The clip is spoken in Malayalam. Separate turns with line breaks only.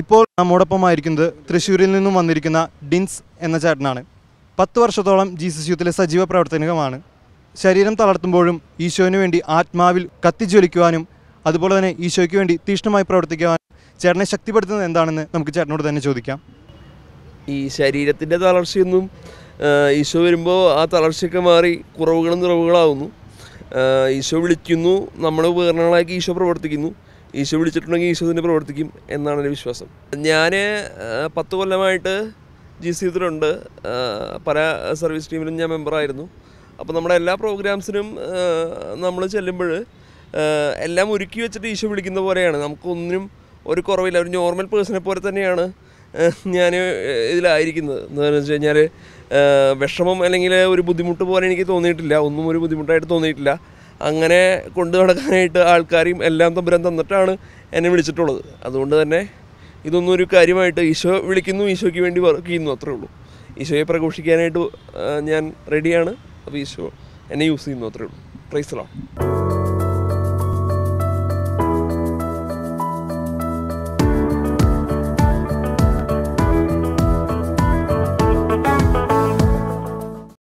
ഇപ്പോൾ നമ്മോടൊപ്പമായിരിക്കുന്നത് തൃശ്ശൂരിൽ നിന്നും വന്നിരിക്കുന്ന ഡിൻസ് എന്ന ചേട്ടനാണ് പത്ത് വർഷത്തോളം ജീസസ് യൂത്തിലെ സജീവ പ്രവർത്തനകമാണ് ശരീരം തളർത്തുമ്പോഴും ഈശോയ്ക്ക് വേണ്ടി ആത്മാവിൽ കത്തിജ്വലിക്കുവാനും അതുപോലെ തന്നെ ഈശോയ്ക്ക് വേണ്ടി തീഷ്ണമായി പ്രവർത്തിക്കുവാനും ചേട്ടനെ ശക്തിപ്പെടുത്തുന്നത് എന്താണെന്ന് നമുക്ക് ചേട്ടനോട് തന്നെ ചോദിക്കാം
ഈ ശരീരത്തിൻ്റെ തളർച്ചയൊന്നും ഈശോ വരുമ്പോൾ ആ തളർച്ചയൊക്കെ മാറി കുറവുകളും നിറവുകളാവുന്നു ഈശോ വിളിക്കുന്നു നമ്മുടെ ഉപകരണങ്ങളാക്കി ഈശോ പ്രവർത്തിക്കുന്നു ഈശോ വിളിച്ചിട്ടുണ്ടെങ്കിൽ ഈശോ തന്നെ പ്രവർത്തിക്കും എന്നാണ് എൻ്റെ വിശ്വാസം ഞാൻ പത്ത് കൊല്ലമായിട്ട് ജി സി ഇതിലുണ്ട് പല സർവീസ് ടീമിലും ഞാൻ മെമ്പറായിരുന്നു അപ്പോൾ നമ്മുടെ എല്ലാ പ്രോഗ്രാംസിനും നമ്മൾ ചെല്ലുമ്പോൾ എല്ലാം ഒരുക്കി വെച്ചിട്ട് ഈശോ വിളിക്കുന്ന പോലെയാണ് നമുക്കൊന്നിനും ഒരു കുറവില്ല ഒരു നോർമൽ പേഴ്സണെ പോലെ തന്നെയാണ് ഞാൻ ഇതിലായിരിക്കുന്നത് എന്താണെന്ന് വെച്ച് കഴിഞ്ഞാൽ വിഷമം അല്ലെങ്കിൽ ഒരു ബുദ്ധിമുട്ട് പോലെ എനിക്ക് തോന്നിയിട്ടില്ല ഒന്നും ഒരു ബുദ്ധിമുട്ടായിട്ട് തോന്നിയിട്ടില്ല അങ്ങനെ കൊണ്ടു നടക്കാനായിട്ട് ആൾക്കാരെയും എല്ലാം തമ്പുരാൻ തന്നിട്ടാണ് എന്നെ വിളിച്ചിട്ടുള്ളത് അതുകൊണ്ട് തന്നെ ഇതൊന്നും ഒരു കാര്യമായിട്ട് ഈശോ വിളിക്കുന്നു ഈശോയ്ക്ക് വേണ്ടി വർക്ക് ചെയ്യുന്നു അത്രേ ഉള്ളൂ ഈശോയെ പ്രഘോഷിക്കാനായിട്ട് ഞാൻ റെഡിയാണ് അപ്പോൾ ഈശോ എന്നെ യൂസ് ചെയ്യുന്നു അത്രേ ഉള്ളൂ പ്രൈസലാണ്